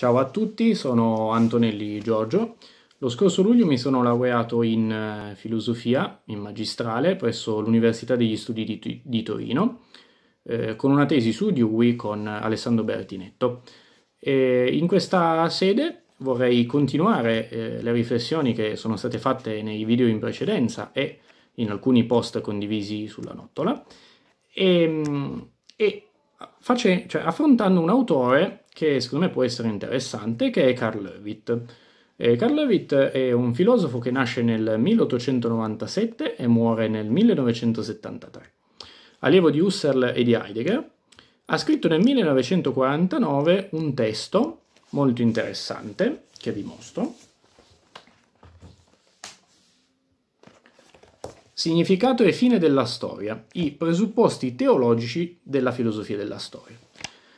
Ciao a tutti, sono Antonelli Giorgio. Lo scorso luglio mi sono laureato in eh, filosofia, in magistrale, presso l'Università degli Studi di, di Torino, eh, con una tesi su Dewey con Alessandro Bertinetto. E in questa sede vorrei continuare eh, le riflessioni che sono state fatte nei video in precedenza e in alcuni post condivisi sulla nottola ehm, e, e face, cioè, affrontando un autore che secondo me può essere interessante, che è Carl Levitt. Eh, Carl Levitt è un filosofo che nasce nel 1897 e muore nel 1973. Allievo di Husserl e di Heidegger, ha scritto nel 1949 un testo molto interessante che vi mostro. significato e fine della storia, i presupposti teologici della filosofia della storia.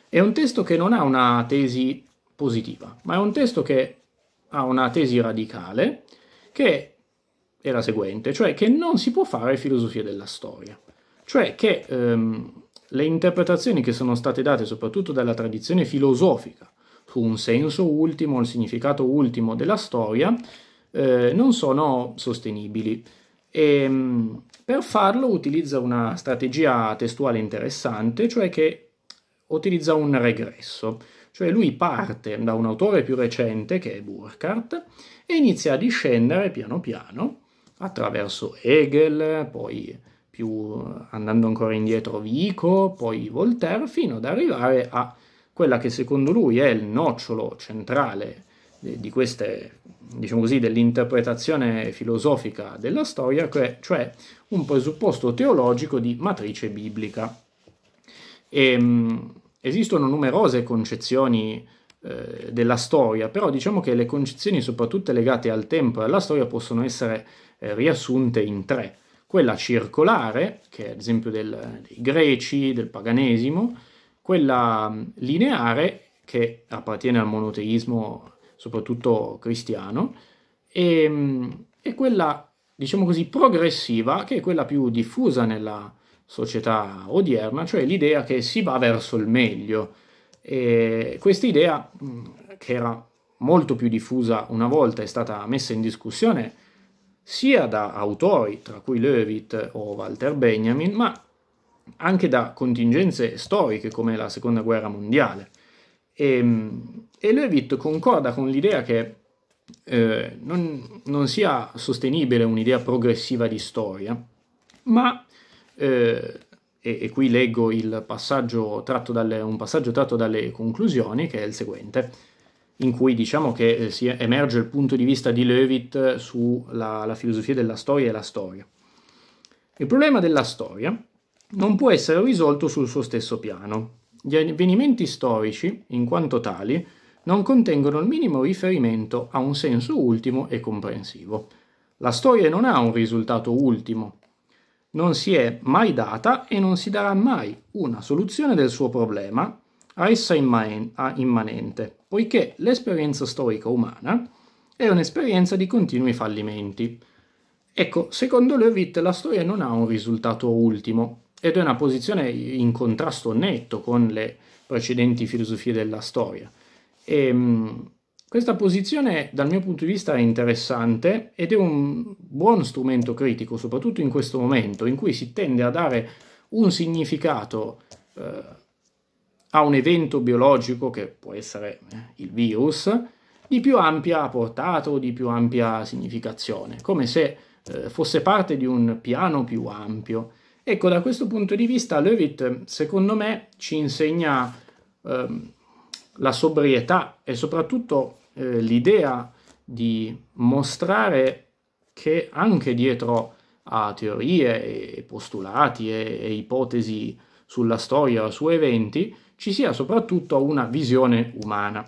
È un testo che non ha una tesi positiva, ma è un testo che ha una tesi radicale che è la seguente, cioè che non si può fare filosofia della storia, cioè che ehm, le interpretazioni che sono state date soprattutto dalla tradizione filosofica su un senso ultimo, un significato ultimo della storia, eh, non sono sostenibili e, ehm, per farlo utilizza una strategia testuale interessante, cioè che utilizza un regresso, cioè lui parte da un autore più recente che è Burkhardt, e inizia a discendere piano piano attraverso Hegel, poi più andando ancora indietro Vico, poi Voltaire, fino ad arrivare a quella che secondo lui è il nocciolo centrale di queste, diciamo così, dell'interpretazione filosofica della storia, cioè, cioè un presupposto teologico di matrice biblica. E, ehm, esistono numerose concezioni eh, della storia, però diciamo che le concezioni, soprattutto legate al tempo e alla storia, possono essere eh, riassunte in tre. Quella circolare, che è ad esempio del, dei greci, del paganesimo, quella mm, lineare, che appartiene al monoteismo soprattutto cristiano, e, e quella, diciamo così, progressiva, che è quella più diffusa nella società odierna, cioè l'idea che si va verso il meglio. E questa idea, che era molto più diffusa una volta, è stata messa in discussione sia da autori, tra cui Leavitt o Walter Benjamin, ma anche da contingenze storiche come la Seconda Guerra Mondiale. Ehm, e, e Levitt concorda con l'idea che eh, non, non, sia sostenibile un'idea progressiva di storia, ma, eh, e, e, qui leggo passaggio dalle, un passaggio tratto dalle conclusioni, che è il seguente, in cui diciamo che eh, emerge il punto di vista di Levitt sulla filosofia della storia e la storia. Il problema della storia non può essere risolto sul suo stesso piano, gli avvenimenti storici, in quanto tali, non contengono il minimo riferimento a un senso ultimo e comprensivo. La storia non ha un risultato ultimo. Non si è mai data e non si darà mai una soluzione del suo problema a essa immanente, poiché l'esperienza storica umana è un'esperienza di continui fallimenti. Ecco, secondo Leavitt la storia non ha un risultato ultimo, ed è una posizione in contrasto netto con le precedenti filosofie della storia. E, ehm, questa posizione dal mio punto di vista è interessante ed è un buon strumento critico, soprattutto in questo momento in cui si tende a dare un significato eh, a un evento biologico che può essere eh, il virus di più ampia portata o di più ampia significazione, come se eh, fosse parte di un piano più ampio Ecco, da questo punto di vista Levitt, secondo me, ci insegna ehm, la sobrietà e soprattutto eh, l'idea di mostrare che anche dietro a teorie e postulati e, e ipotesi sulla storia o su eventi ci sia soprattutto una visione umana,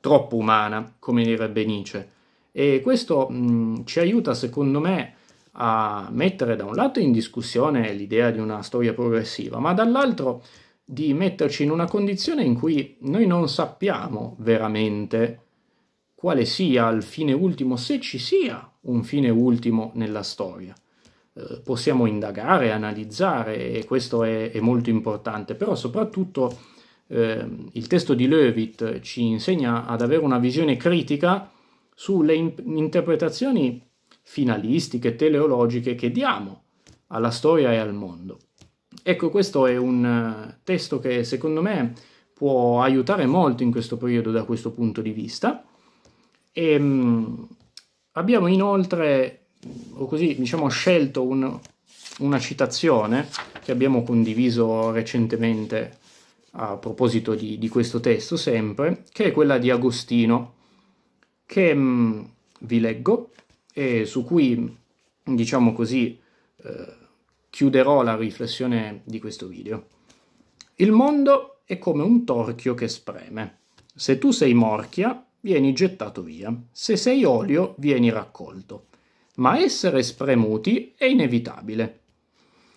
troppo umana, come direbbe Nietzsche. E questo mh, ci aiuta, secondo me, a mettere da un lato in discussione l'idea di una storia progressiva, ma dall'altro di metterci in una condizione in cui noi non sappiamo veramente quale sia il fine ultimo, se ci sia un fine ultimo nella storia. Eh, possiamo indagare, analizzare e questo è, è molto importante, però soprattutto eh, il testo di Leavitt ci insegna ad avere una visione critica sulle in interpretazioni finalistiche, teleologiche che diamo alla storia e al mondo. Ecco, questo è un eh, testo che secondo me può aiutare molto in questo periodo da questo punto di vista. E, ehm, mh, abbiamo inoltre, o così diciamo, scelto un, una citazione che abbiamo condiviso recentemente a proposito di, di, questo testo sempre, che è quella di Agostino, che mh, mm, vi leggo, e su cui, diciamo così, eh, chiuderò la riflessione di questo video. Il mondo è come un torchio che spreme. Se tu sei morchia, vieni gettato via. Se sei olio, vieni raccolto. Ma essere spremuti è inevitabile.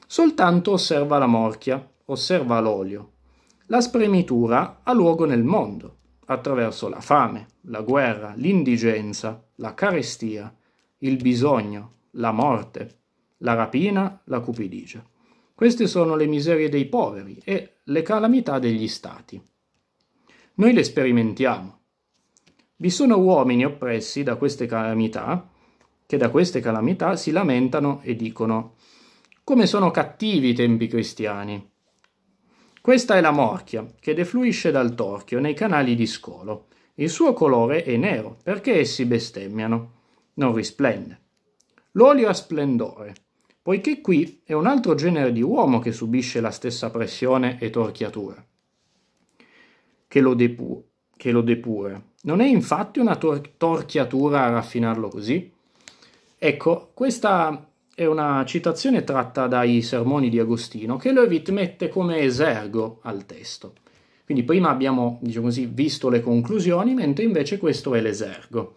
Soltanto osserva la morchia, osserva l'olio. La spremitura ha luogo nel mondo, attraverso la fame, la guerra, l'indigenza, la carestia, il bisogno, la morte, la rapina, la cupidigia. Queste sono le miserie dei poveri e le calamità degli stati. Noi le sperimentiamo. Vi sono uomini oppressi da queste calamità che da queste calamità si lamentano e dicono come sono cattivi i tempi cristiani. Questa è la morchia che defluisce dal torchio nei canali di scolo. Il suo colore è nero perché essi bestemmiano non risplende. L'olio ha splendore, poiché qui è un altro genere di uomo che subisce la stessa pressione e torchiatura, che lo, depu- che lo depura. Non è infatti una tor- torchiatura a raffinarlo così? Ecco, questa è una citazione tratta dai sermoni di Agostino che Levitt mette come esergo al testo. Quindi prima abbiamo, diciamo così, visto le conclusioni, mentre invece questo è l'esergo.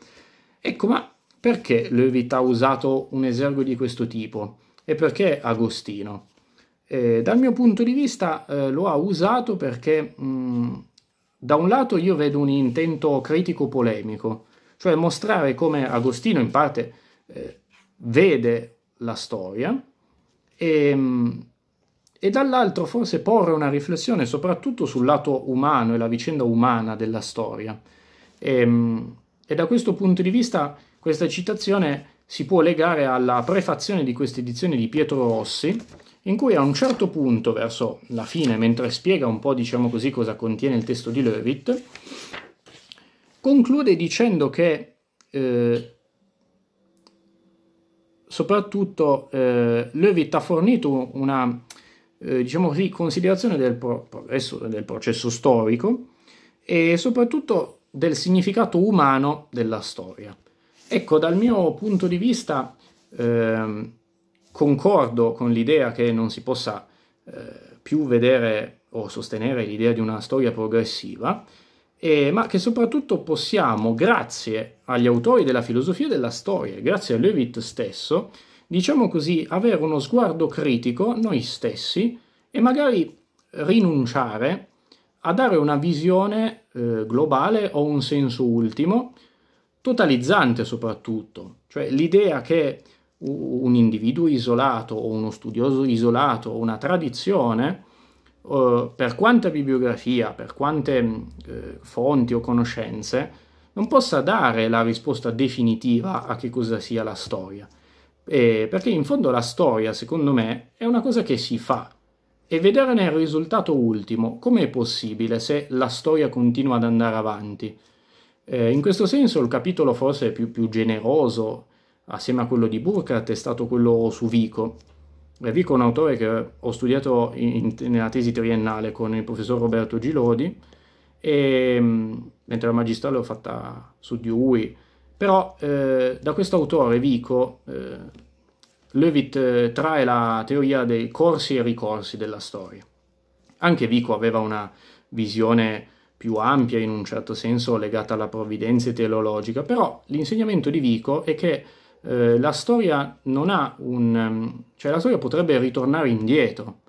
Ecco, ma perché Levit ha usato un esergo di questo tipo? E perché Agostino? Eh, dal mio punto di vista eh, lo ha usato perché mh, mm, da un lato io vedo un intento critico polemico, cioè mostrare come Agostino in parte eh, vede la storia e, mh, mm, e dall'altro forse porre una riflessione soprattutto sul lato umano e la vicenda umana della storia. E, mh, mm, e da questo punto di vista questa citazione si può legare alla prefazione di questa edizione di Pietro Rossi, in cui a un certo punto, verso la fine, mentre spiega un po', diciamo così, cosa contiene il testo di Leavitt, conclude dicendo che eh, soprattutto eh, Leavitt ha fornito una eh, diciamo così, considerazione del, pro del processo storico e soprattutto del significato umano della storia. Ecco, dal mio punto di vista eh, concordo con l'idea che non si possa eh, più vedere o sostenere l'idea di una storia progressiva, eh, ma che soprattutto possiamo, grazie agli autori della filosofia della storia, grazie a Levitt stesso, diciamo così, avere uno sguardo critico noi stessi e magari rinunciare a dare una visione eh, globale o un senso ultimo totalizzante soprattutto, cioè l'idea che un individuo isolato o uno studioso isolato o una tradizione, eh, per quanta bibliografia, per quante mm, eh, fonti o conoscenze, non possa dare la risposta definitiva a che cosa sia la storia. Eh, perché in fondo la storia, secondo me, è una cosa che si fa. E vedere nel risultato ultimo come è possibile se la storia continua ad andare avanti. Eh, in questo senso il capitolo forse più, più generoso assieme a quello di Burkhardt è stato quello su Vico. Eh, Vico è un autore che ho studiato in, in, nella tesi triennale con il professor Roberto Gilodi e mm, mentre la magistrale l'ho fatta su di lui, però eh, da questo autore Vico eh, Levitt eh, trae la teoria dei corsi e ricorsi della storia. Anche Vico aveva una visione più ampia in un certo senso legata alla provvidenza teologica, però l'insegnamento di Vico è che eh, la storia non ha un... cioè la storia potrebbe ritornare indietro,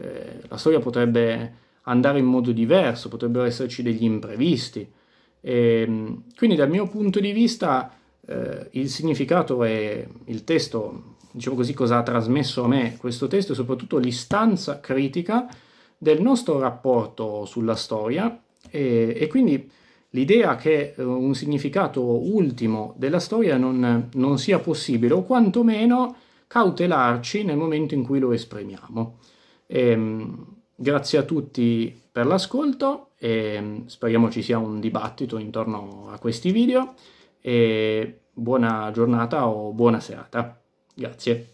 eh, la storia potrebbe andare in modo diverso, potrebbero esserci degli imprevisti. E, ehm, quindi dal mio punto di vista eh, il significato è il testo, diciamo così, cosa ha trasmesso a me questo testo e soprattutto l'istanza critica del nostro rapporto sulla storia e, e quindi l'idea che eh, un significato ultimo della storia non, non sia possibile, o quantomeno cautelarci nel momento in cui lo esprimiamo. E, ehm, grazie a tutti per l'ascolto e mm, speriamo ci sia un dibattito intorno a questi video e buona giornata o buona serata. Grazie.